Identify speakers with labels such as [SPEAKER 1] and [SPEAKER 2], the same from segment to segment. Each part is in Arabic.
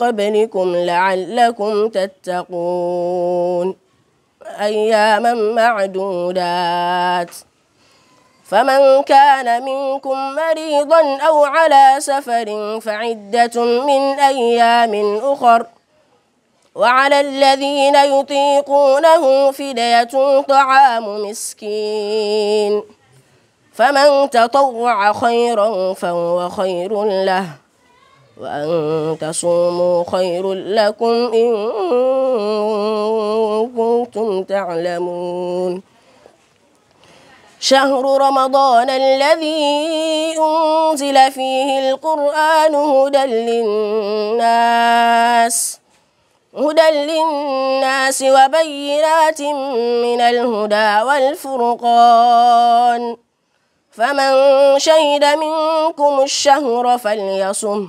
[SPEAKER 1] قبلكم لعلكم تتقون أياما معدودات فمن كان منكم مريضا أو على سفر فعدة من أيام أخر وعلى الذين يطيقونه فدية طعام مسكين فمن تطوع خيرا فهو خير له وأن تصوموا خير لكم إن كنتم تعلمون شهر رمضان الذي أنزل فيه القرآن هدى للناس هدى للناس وبينات من الهدى والفرقان فمن شهد منكم الشهر فليصم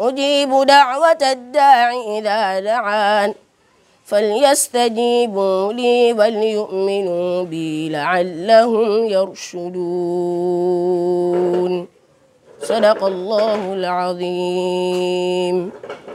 [SPEAKER 1] أجيب دعوة الداع إذا دعان فليستجيبوا لي وليؤمنوا بي لعلهم يرشدون صدق الله العظيم